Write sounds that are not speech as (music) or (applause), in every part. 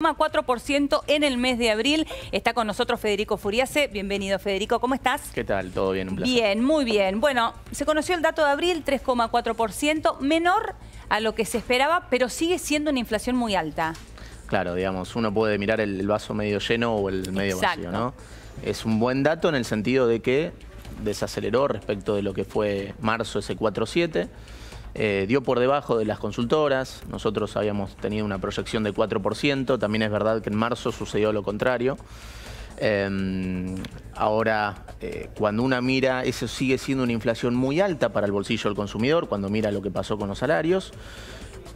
4% en el mes de abril. Está con nosotros Federico Furiace, Bienvenido, Federico. ¿Cómo estás? ¿Qué tal? ¿Todo bien? Un placer. Bien, muy bien. Bueno, se conoció el dato de abril, 3,4%, menor a lo que se esperaba, pero sigue siendo una inflación muy alta. Claro, digamos, uno puede mirar el vaso medio lleno o el medio vacío, ¿no? Es un buen dato en el sentido de que desaceleró respecto de lo que fue marzo ese 4,7%, eh, dio por debajo de las consultoras, nosotros habíamos tenido una proyección de 4%, también es verdad que en marzo sucedió lo contrario. Em, ahora, eh, cuando una mira, eso sigue siendo una inflación muy alta para el bolsillo del consumidor, cuando mira lo que pasó con los salarios,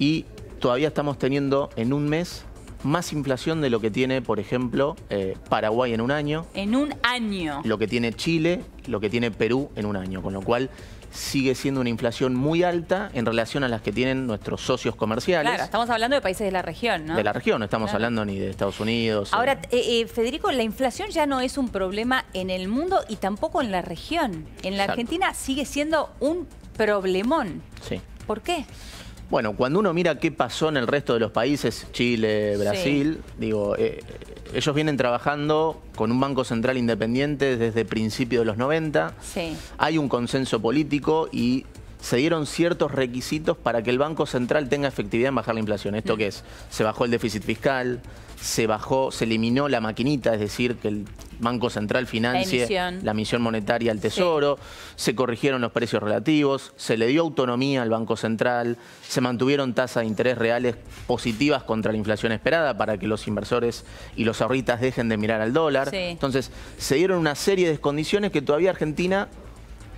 y todavía estamos teniendo en un mes más inflación de lo que tiene, por ejemplo, eh, Paraguay en un año. En un año. Lo que tiene Chile, lo que tiene Perú en un año, con lo cual sigue siendo una inflación muy alta en relación a las que tienen nuestros socios comerciales. Claro, estamos hablando de países de la región, ¿no? De la región, no estamos hablando ni de Estados Unidos. Eh. Ahora, eh, eh, Federico, la inflación ya no es un problema en el mundo y tampoco en la región. En la Argentina sigue siendo un problemón. Sí. ¿Por qué? Bueno, cuando uno mira qué pasó en el resto de los países, Chile, Brasil, digo, eh, ellos vienen trabajando con un Banco Central independiente desde principios de los 90. Hay un consenso político y se dieron ciertos requisitos para que el Banco Central tenga efectividad en bajar la inflación. ¿Esto qué es? Se bajó el déficit fiscal, se bajó, se eliminó la maquinita, es decir, que el Banco Central financie la, misión monetaria al Tesoro, se corrigieron los precios relativos, se le dio autonomía al Banco Central, se mantuvieron tasas de interés reales positivas contra la inflación esperada para que los inversores y los ahorritas dejen de mirar al dólar. Entonces, se dieron una serie de condiciones que todavía Argentina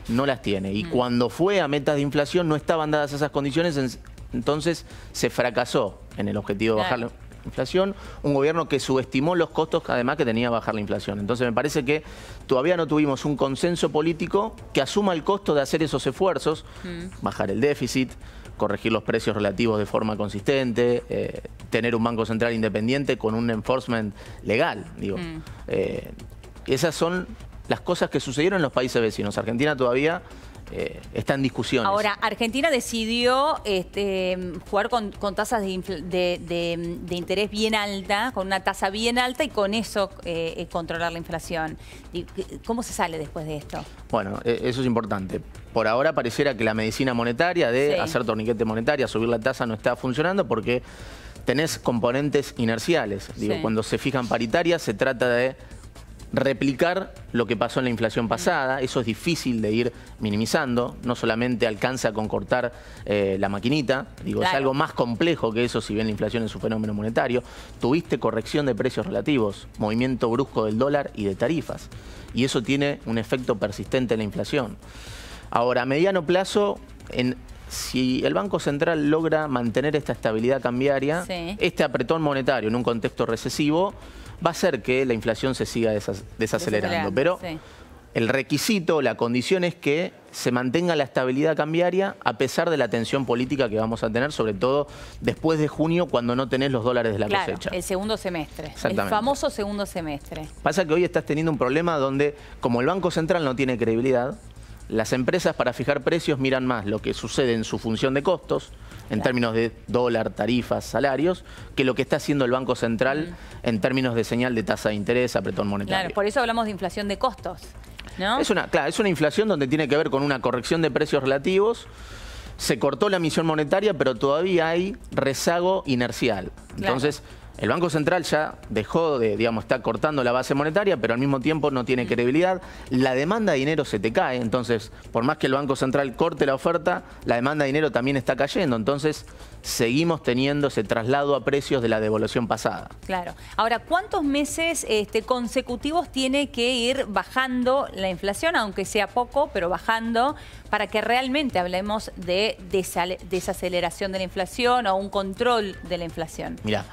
no las tiene. Y mm. cuando fue a metas de inflación no estaban dadas esas condiciones, entonces se fracasó en el objetivo de bajarlo inflación, un gobierno que subestimó los costos además que tenía bajar la inflación. Entonces me parece que todavía no tuvimos un consenso político que asuma el costo de hacer esos esfuerzos, mm. bajar el déficit, corregir los precios relativos de forma consistente, eh, tener un Banco Central independiente con un enforcement legal. Digo. Mm. Eh, esas son las cosas que sucedieron en los países vecinos. Argentina todavía eh, está en discusión. Ahora, Argentina decidió este, jugar con, tasas de, interés bien alta, con una tasa bien alta y con eso eh, eh, controlar la inflación. ¿Cómo se sale después de esto? Bueno, e, eso es importante. Por ahora pareciera que la medicina monetaria de hacer torniquete monetaria, subir la tasa, no está funcionando porque tenés componentes inerciales. cuando se fijan paritarias se trata de replicar lo que pasó en la inflación pasada, eso es difícil de ir minimizando, no solamente alcanza con cortar eh, la maquinita, digo, es algo más complejo que eso si bien la inflación es un fenómeno monetario, tuviste corrección de precios relativos, movimiento brusco del dólar y de tarifas, y eso tiene un efecto persistente en la inflación. Ahora, a mediano plazo, en, si el Banco Central logra mantener esta estabilidad cambiaria, este apretón monetario en un contexto recesivo, va a ser que la inflación se siga desacelerando. Pero el requisito, la condición es que se mantenga la estabilidad cambiaria a pesar de la tensión política que vamos a tener, sobre todo después de junio, cuando no tenés los dólares de la cosecha. El segundo semestre, el famoso segundo semestre. Pasa que hoy estás teniendo un problema donde, como el Banco Central no tiene credibilidad, las empresas para fijar precios miran más lo que sucede en su función de costos, en términos de dólar, tarifas, salarios, que lo que está haciendo el Banco Central en términos de señal de tasa de interés, apretón monetario. Claro, por eso hablamos de inflación de costos. ¿no? Es una, claro, es una inflación donde tiene que ver con una corrección de precios relativos. Se cortó la emisión monetaria, pero todavía hay rezago inercial. Entonces, el Banco Central ya dejó de, digamos, está cortando la base monetaria, pero al mismo tiempo no tiene credibilidad. La demanda de dinero se te cae, entonces, por más que el Banco Central corte la oferta, la demanda de dinero también está cayendo. Entonces, seguimos teniendo ese traslado a precios de la devolución pasada. Claro. Ahora, ¿cuántos meses este, consecutivos tiene que ir bajando la inflación, aunque sea poco, pero bajando, para que realmente hablemos de desaceleración de la inflación o un control de la inflación? Mira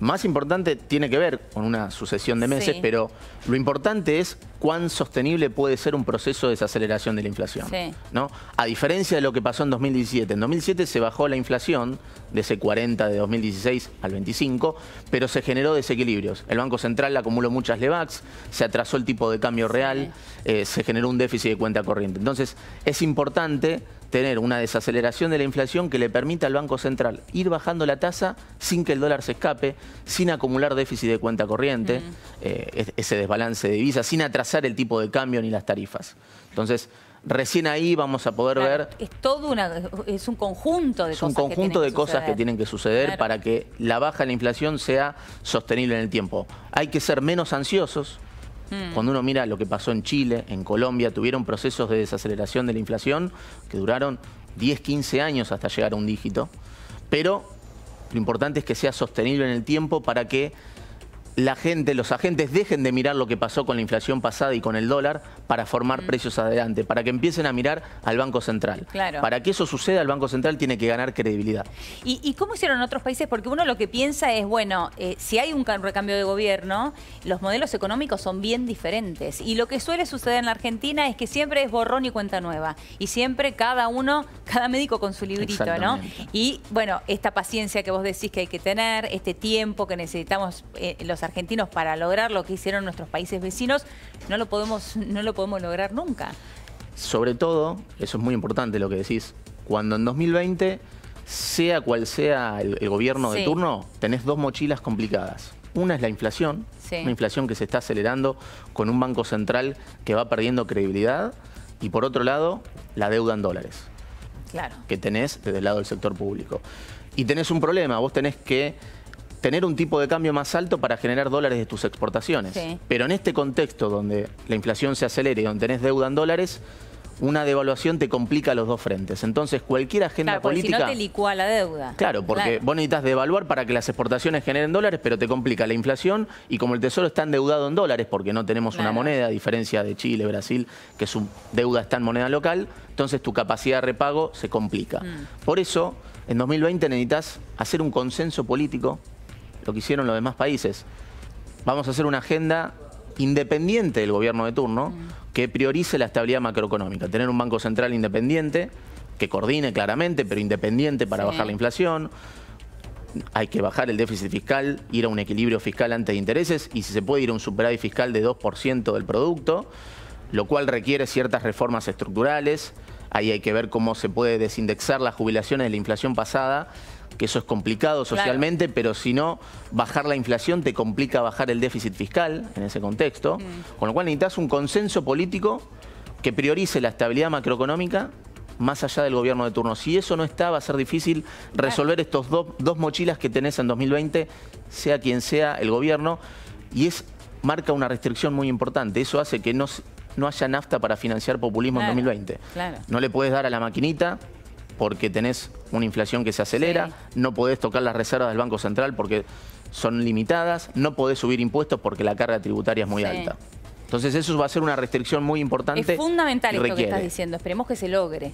más importante tiene que ver con una sucesión de meses, pero lo importante es cuán sostenible puede ser un proceso de desaceleración de la inflación. ¿no? A diferencia de lo que pasó en 2017. En 2007 se bajó la inflación de ese 40 de 2016 al 25, pero se generó desequilibrios. El Banco Central acumuló muchas levacs, se atrasó el tipo de cambio real, eh, se generó un déficit de cuenta corriente. Entonces, es importante tener una desaceleración de la inflación que le permita al Banco Central ir bajando la tasa sin que el dólar se escape, sin acumular déficit de cuenta corriente, eh, ese desbalance de divisas, sin atrasar el tipo de cambio ni las tarifas. Entonces, recién ahí vamos a poder ver... Es todo una, es un conjunto de es un conjunto de cosas que tienen que suceder para que la baja de la inflación sea sostenible en el tiempo. Hay que ser menos ansiosos. Mm. Cuando uno mira lo que pasó en Chile, en Colombia, tuvieron procesos de desaceleración de la inflación que duraron 10, 15 años hasta llegar a un dígito, pero lo importante es que sea sostenible en el tiempo para que la gente, los agentes dejen de mirar lo que pasó con la inflación pasada y con el dólar para formar mm. precios adelante, para que empiecen a mirar al Banco Central. Para que eso suceda, el Banco Central tiene que ganar credibilidad. ¿Y, cómo hicieron otros países? Porque uno lo que piensa es, bueno, eh, si hay un recambio de gobierno, los modelos económicos son bien diferentes. Y lo que suele suceder en la Argentina es que siempre es borrón y cuenta nueva. Y siempre cada uno, (laughs) cada médico con su librito, ¿no? Y bueno, esta paciencia que vos decís que hay que tener, este tiempo que necesitamos eh, los los argentinos para lograr lo que hicieron nuestros países vecinos, no lo podemos, no lo podemos lograr nunca. Sobre todo, eso es muy importante lo que decís, cuando en 2020, sea cual sea el, gobierno de turno, tenés dos mochilas complicadas. Una es la inflación, una inflación que se está acelerando con un banco central que va perdiendo credibilidad, y por otro lado, la deuda en dólares. Claro. Que tenés desde el lado del sector público. Y tenés un problema, vos tenés que tener un tipo de cambio más alto para generar dólares de tus exportaciones. Pero en este contexto donde la inflación se acelere y donde tenés deuda en dólares, una devaluación te complica los dos frentes. Entonces, cualquier agenda política... Si no te licúa la deuda. Claro, porque vos necesitas devaluar para que las exportaciones generen dólares, pero te complica la inflación y como el Tesoro está endeudado en dólares, porque no tenemos una moneda, a diferencia de Chile, Brasil, que su deuda está en moneda local, entonces tu capacidad de repago se complica. Mm. Por eso, en 2020 necesitas hacer un consenso político lo que hicieron los demás países. Vamos a hacer una agenda independiente del gobierno de turno que priorice la estabilidad macroeconómica, tener un banco central independiente que coordine claramente, pero independiente para bajar la inflación. Hay que bajar el déficit fiscal, ir a un equilibrio fiscal antes de intereses y si se puede ir a un superávit fiscal de 2% del producto, lo cual requiere ciertas reformas estructurales. Ahí hay que ver cómo se puede desindexar las jubilaciones de la inflación pasada que eso es complicado socialmente, pero si no, bajar la inflación te complica bajar el déficit fiscal en ese contexto, mm. con lo cual necesitas un consenso político que priorice la estabilidad macroeconómica más allá del gobierno de turno. Si eso no está, va a ser difícil resolver estos dos mochilas que tenés en 2020, sea quien sea el gobierno, y es marca una restricción muy importante. Eso hace que no, no haya nafta para financiar populismo en 2020. No le puedes dar a la maquinita, porque tenés una inflación que se acelera, no podés tocar las reservas del Banco Central porque son limitadas, no podés subir impuestos porque la carga tributaria es muy alta. Entonces eso va a ser una restricción muy importante. Es fundamental esto que estás diciendo, esperemos que se logre.